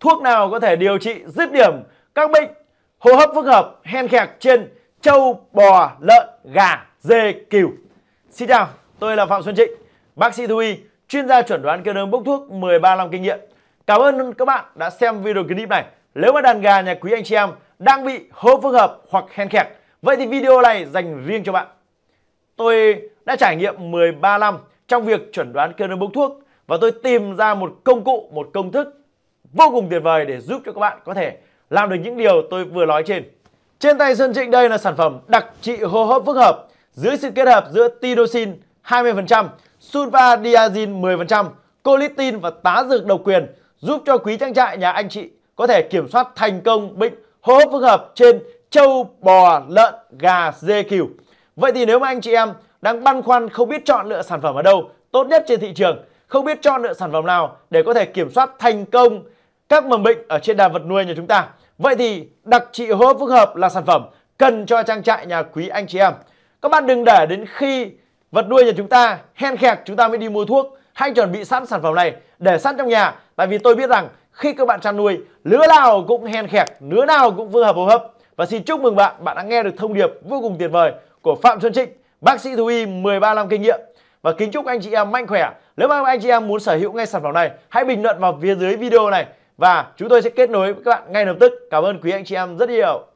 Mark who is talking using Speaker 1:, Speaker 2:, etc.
Speaker 1: thuốc nào có thể điều trị dứt điểm các bệnh hô hấp phức hợp hen khẹt trên trâu, bò, lợn, gà, dê, cừu. Xin chào, tôi là Phạm Xuân Trịnh, bác sĩ thú y, chuyên gia chuẩn đoán kê đơn bốc thuốc 13 năm kinh nghiệm. Cảm ơn các bạn đã xem video clip này. Nếu mà đàn gà nhà quý anh chị em đang bị hô hấp phức hợp hoặc hen khẹt, vậy thì video này dành riêng cho bạn. Tôi đã trải nghiệm 13 năm trong việc chuẩn đoán kê đơn bốc thuốc và tôi tìm ra một công cụ, một công thức vô cùng tuyệt vời để giúp cho các bạn có thể làm được những điều tôi vừa nói trên. Trên tay Sơn Trịnh đây là sản phẩm đặc trị hô hấp phức hợp dưới sự kết hợp giữa Tidosin 20%, Sulfadiazine 10%, Colitin và tá dược độc quyền giúp cho quý trang trại nhà anh chị có thể kiểm soát thành công bệnh hô hấp phức hợp trên trâu, bò, lợn, gà, dê, cừu. Vậy thì nếu mà anh chị em đang băn khoăn không biết chọn lựa sản phẩm ở đâu tốt nhất trên thị trường, không biết chọn lựa sản phẩm nào để có thể kiểm soát thành công các mầm bệnh ở trên đàn vật nuôi nhà chúng ta. Vậy thì đặc trị hô hấp phức hợp là sản phẩm cần cho trang trại nhà quý anh chị em. Các bạn đừng để đến khi vật nuôi nhà chúng ta hen khẹt chúng ta mới đi mua thuốc. Hãy chuẩn bị sẵn sản phẩm này để sẵn trong nhà. Tại vì tôi biết rằng khi các bạn chăn nuôi, lứa nào cũng hen khẹt, lứa nào cũng phức hợp hô hấp. Và xin chúc mừng bạn, bạn đã nghe được thông điệp vô cùng tuyệt vời của Phạm Xuân Trịnh, bác sĩ thú y 13 năm kinh nghiệm và kính chúc anh chị em mạnh khỏe. Nếu mà anh chị em muốn sở hữu ngay sản phẩm này, hãy bình luận vào phía dưới video này và chúng tôi sẽ kết nối với các bạn ngay lập tức. Cảm ơn quý anh chị em rất nhiều.